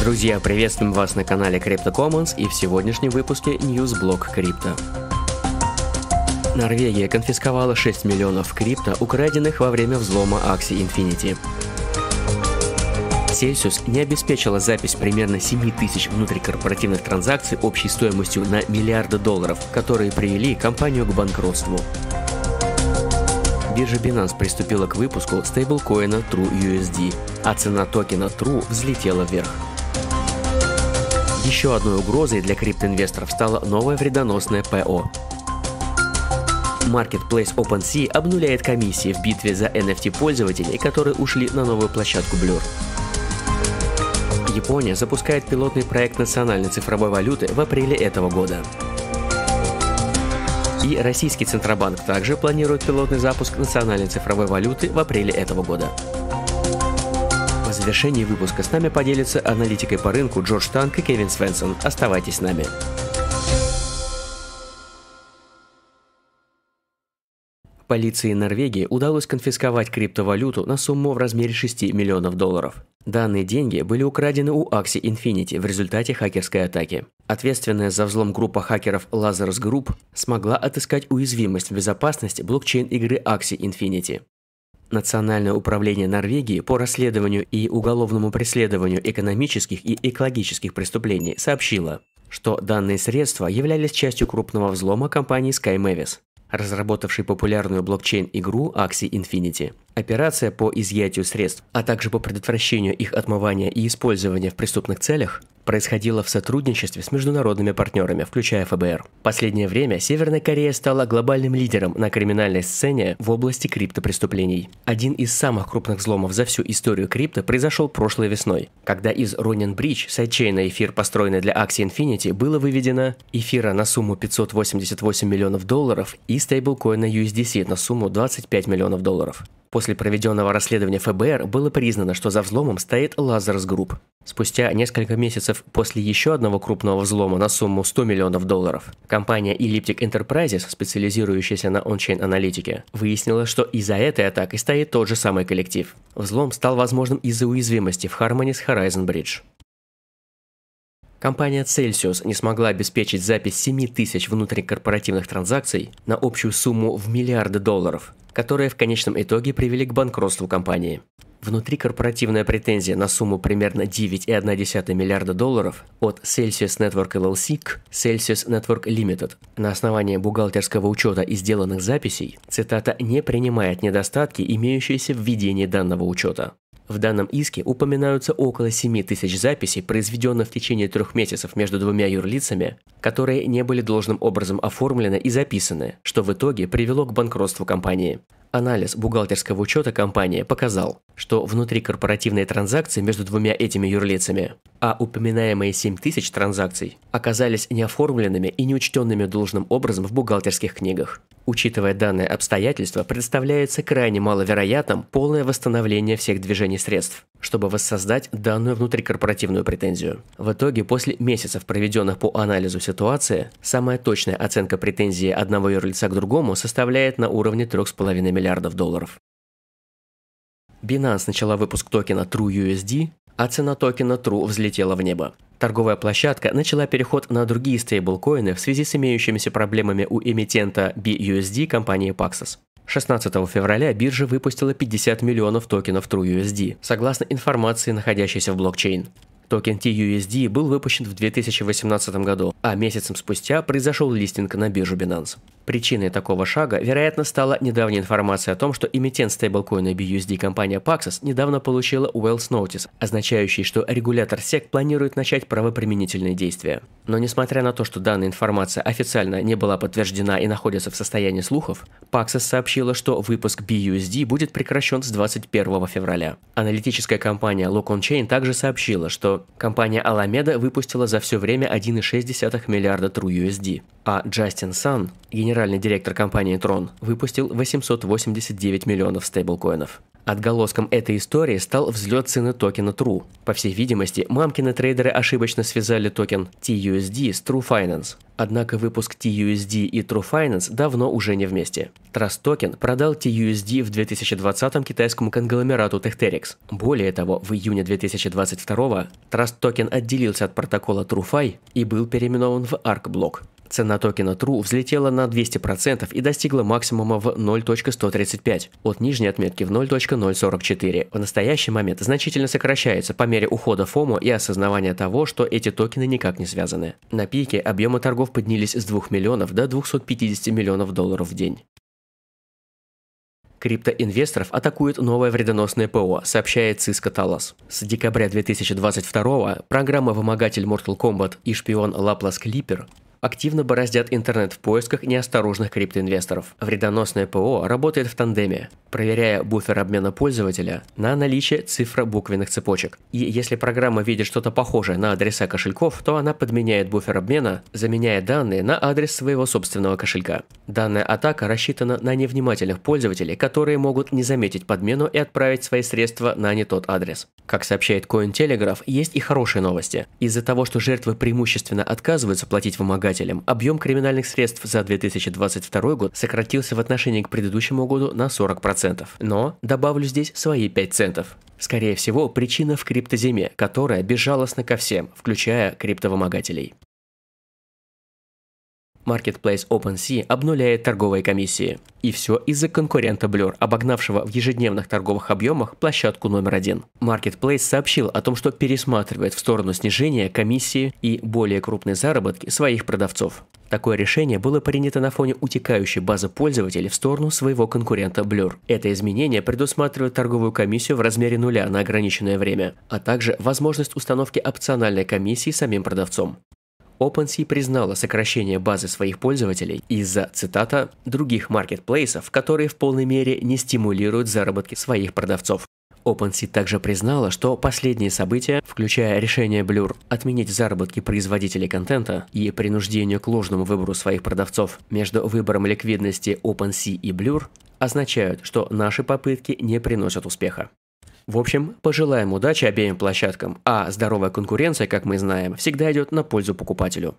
Друзья, приветствуем вас на канале Crypto Commons и в сегодняшнем выпуске News Blog Crypto. Норвегия конфисковала 6 миллионов крипто, украденных во время взлома Axie Infinity. Celsius не обеспечила запись примерно 7 тысяч внутрикорпоративных транзакций общей стоимостью на миллиарды долларов, которые привели компанию к банкротству. Биржа Binance приступила к выпуску стейблкоина TrueUSD, а цена токена True взлетела вверх. Еще одной угрозой для криптоинвесторов стало новое вредоносное ПО. Marketplace OpenSea обнуляет комиссии в битве за NFT пользователей, которые ушли на новую площадку Blur. Япония запускает пилотный проект национальной цифровой валюты в апреле этого года. И российский Центробанк также планирует пилотный запуск национальной цифровой валюты в апреле этого года завершении выпуска с нами поделятся аналитикой по рынку Джордж Танк и Кевин Свенсон. Оставайтесь с нами. Полиции Норвегии удалось конфисковать криптовалюту на сумму в размере 6 миллионов долларов. Данные деньги были украдены у Axie Infinity в результате хакерской атаки. Ответственная за взлом группа хакеров Lazarus Group смогла отыскать уязвимость в безопасности блокчейн игры Axie Infinity. Национальное управление Норвегии по расследованию и уголовному преследованию экономических и экологических преступлений сообщило, что данные средства являлись частью крупного взлома компании Sky Mavis, разработавшей популярную блокчейн-игру Axie Infinity. Операция по изъятию средств, а также по предотвращению их отмывания и использования в преступных целях происходило в сотрудничестве с международными партнерами, включая ФБР. В последнее время Северная Корея стала глобальным лидером на криминальной сцене в области криптопреступлений. Один из самых крупных взломов за всю историю крипто произошел прошлой весной, когда из Ronin Bridge, сайдчейна эфир, построенный для Axie Infinity, было выведено эфира на сумму 588 миллионов долларов и стейблкоина USDC на сумму 25 миллионов долларов. После проведенного расследования ФБР было признано, что за взломом стоит Lazarus Group. Спустя несколько месяцев после еще одного крупного взлома на сумму 100 миллионов долларов, компания Elliptic Enterprises, специализирующаяся на ончейн аналитике, выяснила, что и за этой атакой стоит тот же самый коллектив. Взлом стал возможным из-за уязвимости в Harmony с Horizon Bridge. Компания Celsius не смогла обеспечить запись 7 тысяч внутрикорпоративных транзакций на общую сумму в миллиарды долларов, которые в конечном итоге привели к банкротству компании. Внутрикорпоративная претензия на сумму примерно 9,1 миллиарда долларов от Celsius Network LLC к Celsius Network Limited на основании бухгалтерского учета и сделанных записей, цитата, не принимает недостатки, имеющиеся в ведении данного учета. В данном иске упоминаются около 7 тысяч записей, произведенных в течение трех месяцев между двумя юрлицами, которые не были должным образом оформлены и записаны, что в итоге привело к банкротству компании. Анализ бухгалтерского учета компании показал, что внутри корпоративные транзакции между двумя этими юрлицами, а упоминаемые тысяч транзакций оказались неоформленными и неучтенными должным образом в бухгалтерских книгах. Учитывая данное обстоятельство, представляется крайне маловероятным полное восстановление всех движений средств, чтобы воссоздать данную внутрикорпоративную претензию. В итоге, после месяцев, проведенных по анализу ситуации, самая точная оценка претензии одного юрлица к другому составляет на уровне 3,5 миллиона миллиардов долларов. Binance начала выпуск токена TrueUSD, а цена токена True взлетела в небо. Торговая площадка начала переход на другие стейблкоины в связи с имеющимися проблемами у эмитента BUSD компании Paxos. 16 февраля биржа выпустила 50 миллионов токенов TrueUSD, согласно информации, находящейся в блокчейн. Токен TUSD был выпущен в 2018 году, а месяцем спустя произошел листинг на биржу Binance. Причиной такого шага, вероятно, стала недавняя информация о том, что эмитент стейблкоина BUSD компания Paxos недавно получила Wells Notice, означающий, что регулятор SEC планирует начать правоприменительные действия. Но несмотря на то, что данная информация официально не была подтверждена и находится в состоянии слухов, Paxos сообщила, что выпуск BUSD будет прекращен с 21 февраля. Аналитическая компания Lock on Chain также сообщила, что компания Alameda выпустила за все время 1,6 миллиарда TrueUSD, а Justin Sun, генеральный директор компании Tron, выпустил 889 миллионов стейблкоинов. Отголоском этой истории стал взлет цены токена True. По всей видимости, мамкины трейдеры ошибочно связали токен TUSD с True Finance. Однако выпуск TUSD и True Finance давно уже не вместе. Trust Token продал TUSD в 2020 китайскому конгломерату TechTerex. Более того, в июне 2022 Trust Token отделился от протокола TrueFi и был переименован в ArkBlock. Цена токена True взлетела на 200% и достигла максимума в 0.135 от нижней отметки в 0.044. В настоящий момент значительно сокращается по мере ухода ФОМО и осознавания того, что эти токены никак не связаны. На пике объемы торгов поднялись с 2 миллионов до 250 миллионов долларов в день. Криптоинвесторов атакует новое вредоносное ПО, сообщает Cisco Talos. С декабря 2022 программа «Вымогатель Mortal Kombat» и шпион Laplace Clipper активно бороздят интернет в поисках неосторожных криптоинвесторов. Вредоносное ПО работает в тандеме, проверяя буфер обмена пользователя на наличие цифробуквенных цепочек. И если программа видит что-то похожее на адреса кошельков, то она подменяет буфер обмена, заменяя данные на адрес своего собственного кошелька. Данная атака рассчитана на невнимательных пользователей, которые могут не заметить подмену и отправить свои средства на не тот адрес. Как сообщает Cointelegraph, есть и хорошие новости. Из-за того, что жертвы преимущественно отказываются платить вымогателям, соискателем. Объем криминальных средств за 2022 год сократился в отношении к предыдущему году на 40%. Но добавлю здесь свои 5 центов. Скорее всего, причина в криптозиме, которая безжалостна ко всем, включая криптовымогателей. Marketplace OpenSea обнуляет торговые комиссии. И все из-за конкурента Blur, обогнавшего в ежедневных торговых объемах площадку номер один. Marketplace сообщил о том, что пересматривает в сторону снижения комиссии и более крупной заработки своих продавцов. Такое решение было принято на фоне утекающей базы пользователей в сторону своего конкурента Blur. Это изменение предусматривает торговую комиссию в размере нуля на ограниченное время, а также возможность установки опциональной комиссии самим продавцом. OpenSea признала сокращение базы своих пользователей из-за, цитата, «других маркетплейсов, которые в полной мере не стимулируют заработки своих продавцов». OpenSea также признала, что последние события, включая решение Blur отменить заработки производителей контента и принуждению к ложному выбору своих продавцов между выбором ликвидности OpenSea и Blur, означают, что наши попытки не приносят успеха. В общем, пожелаем удачи обеим площадкам, а здоровая конкуренция, как мы знаем, всегда идет на пользу покупателю.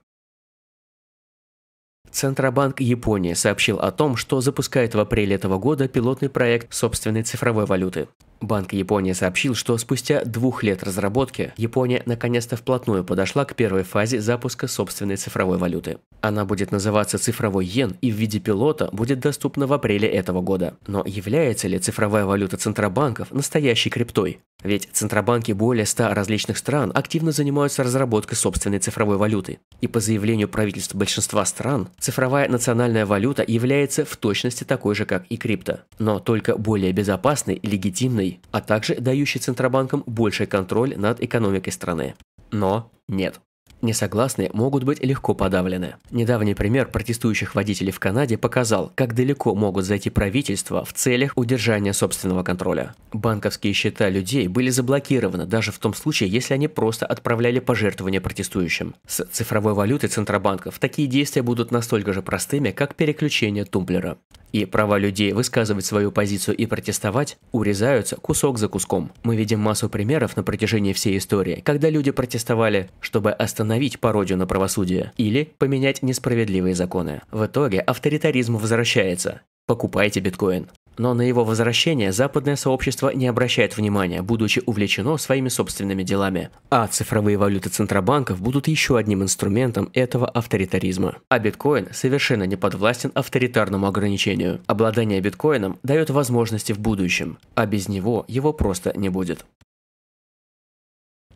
Центробанк Японии сообщил о том, что запускает в апреле этого года пилотный проект собственной цифровой валюты. Банк Японии сообщил, что спустя двух лет разработки Япония наконец-то вплотную подошла к первой фазе запуска собственной цифровой валюты. Она будет называться цифровой йен и в виде пилота будет доступна в апреле этого года. Но является ли цифровая валюта центробанков настоящей криптой? Ведь центробанки более 100 различных стран активно занимаются разработкой собственной цифровой валюты. И по заявлению правительств большинства стран, цифровая национальная валюта является в точности такой же, как и крипто. Но только более безопасной, легитимной рублей, а также дающий центробанкам больший контроль над экономикой страны. Но нет. Несогласные могут быть легко подавлены. Недавний пример протестующих водителей в Канаде показал, как далеко могут зайти правительства в целях удержания собственного контроля. Банковские счета людей были заблокированы даже в том случае, если они просто отправляли пожертвования протестующим. С цифровой валютой центробанков такие действия будут настолько же простыми, как переключение тумблера и права людей высказывать свою позицию и протестовать урезаются кусок за куском. Мы видим массу примеров на протяжении всей истории, когда люди протестовали, чтобы остановить пародию на правосудие или поменять несправедливые законы. В итоге авторитаризм возвращается. Покупайте биткоин. Но на его возвращение западное сообщество не обращает внимания, будучи увлечено своими собственными делами. А цифровые валюты центробанков будут еще одним инструментом этого авторитаризма. А биткоин совершенно не подвластен авторитарному ограничению. Обладание биткоином дает возможности в будущем, а без него его просто не будет.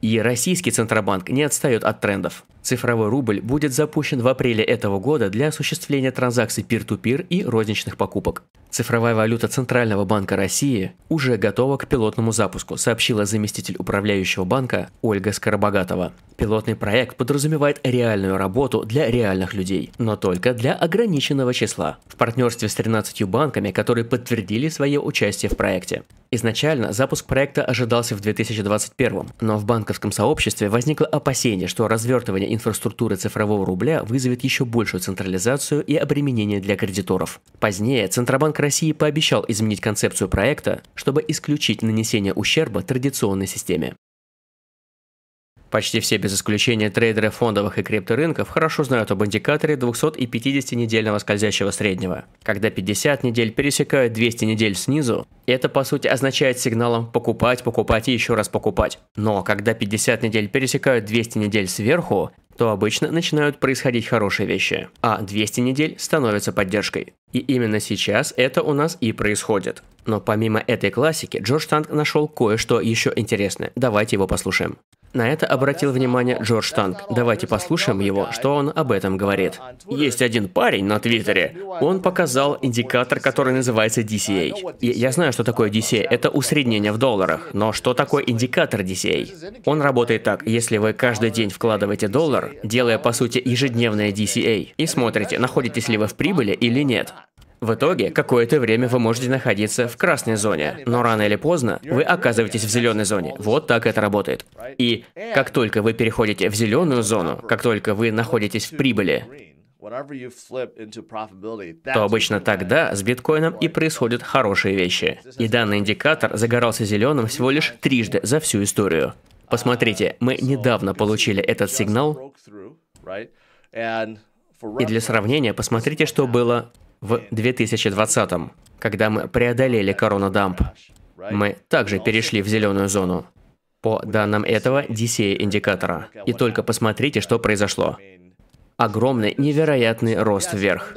И российский Центробанк не отстает от трендов. Цифровой рубль будет запущен в апреле этого года для осуществления транзакций peer-to-peer и розничных покупок. Цифровая валюта Центрального банка России уже готова к пилотному запуску, сообщила заместитель управляющего банка Ольга Скоробогатова. Пилотный проект подразумевает реальную работу для реальных людей, но только для ограниченного числа, в партнерстве с 13 банками, которые подтвердили свое участие в проекте. Изначально запуск проекта ожидался в 2021, но в банковском сообществе возникло опасение, что развертывание инфраструктуры цифрового рубля вызовет еще большую централизацию и обременение для кредиторов. Позднее Центробанк России пообещал изменить концепцию проекта, чтобы исключить нанесение ущерба традиционной системе. Почти все без исключения трейдеры фондовых и крипторынков хорошо знают об индикаторе 250-недельного скользящего среднего. Когда 50 недель пересекают 200 недель снизу, это по сути означает сигналом покупать, покупать и еще раз покупать. Но когда 50 недель пересекают 200 недель сверху, то обычно начинают происходить хорошие вещи, а 200 недель становятся поддержкой. И именно сейчас это у нас и происходит. Но помимо этой классики, Джордж Танк нашел кое-что еще интересное. Давайте его послушаем. На это обратил внимание Джордж Танк. Давайте послушаем его, что он об этом говорит. Есть один парень на Твиттере. Он показал индикатор, который называется DCA. И я знаю, что такое DCA. Это усреднение в долларах. Но что такое индикатор DCA? Он работает так. Если вы каждый день вкладываете доллар, делая по сути ежедневное DCA, и смотрите, находитесь ли вы в прибыли или нет. В итоге, какое-то время вы можете находиться в красной зоне, но рано или поздно вы оказываетесь в зеленой зоне. Вот так это работает. И как только вы переходите в зеленую зону, как только вы находитесь в прибыли, то обычно тогда с биткоином и происходят хорошие вещи. И данный индикатор загорался зеленым всего лишь трижды за всю историю. Посмотрите, мы недавно получили этот сигнал. И для сравнения, посмотрите, что было в 2020, когда мы преодолели коронадамп. Мы также перешли в зеленую зону. По данным этого DCA-индикатора. И только посмотрите, что произошло. Огромный, невероятный рост вверх.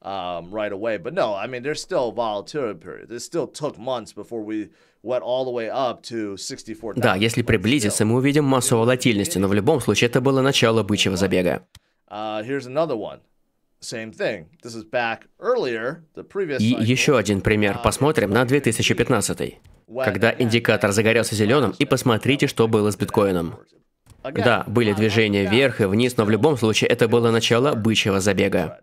Um, right away, but no, I mean, there's still a volatility period. It still took months before we да, если приблизиться, мы увидим массу волатильности, но в любом случае это было начало бычьего забега. Uh, и еще один пример. Uh, Посмотрим на 2015, когда индикатор загорелся зеленым, и посмотрите, что было с биткоином. Да, были движения вверх и вниз, но в любом случае это было начало бычьего забега.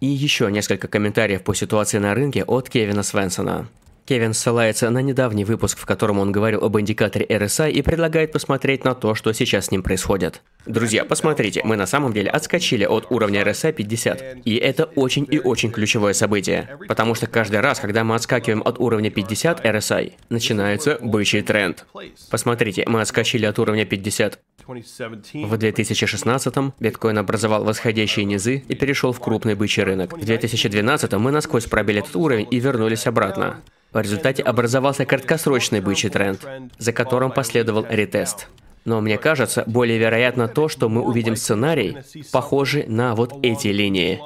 И еще несколько комментариев по ситуации на рынке от Кевина Свенсона. Кевин ссылается на недавний выпуск, в котором он говорил об индикаторе RSI и предлагает посмотреть на то, что сейчас с ним происходит. Друзья, посмотрите, мы на самом деле отскочили от уровня RSI 50. И это очень и очень ключевое событие. Потому что каждый раз, когда мы отскакиваем от уровня 50 RSI, начинается бычий тренд. Посмотрите, мы отскочили от уровня 50. В 2016 биткоин образовал восходящие низы и перешел в крупный бычий рынок. В 2012 мы насквозь пробили этот уровень и вернулись обратно. В результате образовался краткосрочный бычий тренд, за которым последовал ретест. Но мне кажется, более вероятно то, что мы увидим сценарий, похожий на вот эти линии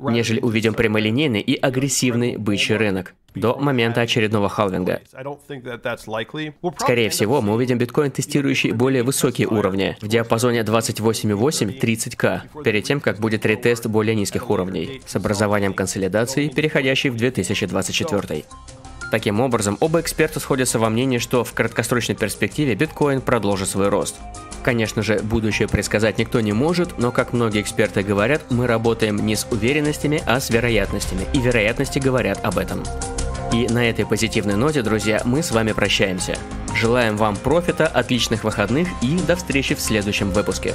нежели увидим прямолинейный и агрессивный бычий рынок до момента очередного халвинга. Скорее всего, мы увидим биткоин, тестирующий более высокие уровни, в диапазоне 28,8-30к, перед тем, как будет ретест более низких уровней, с образованием консолидации, переходящей в 2024. Таким образом, оба эксперта сходятся во мнении, что в краткосрочной перспективе биткоин продолжит свой рост. Конечно же, будущее предсказать никто не может, но, как многие эксперты говорят, мы работаем не с уверенностями, а с вероятностями, и вероятности говорят об этом. И на этой позитивной ноте, друзья, мы с вами прощаемся. Желаем вам профита, отличных выходных и до встречи в следующем выпуске.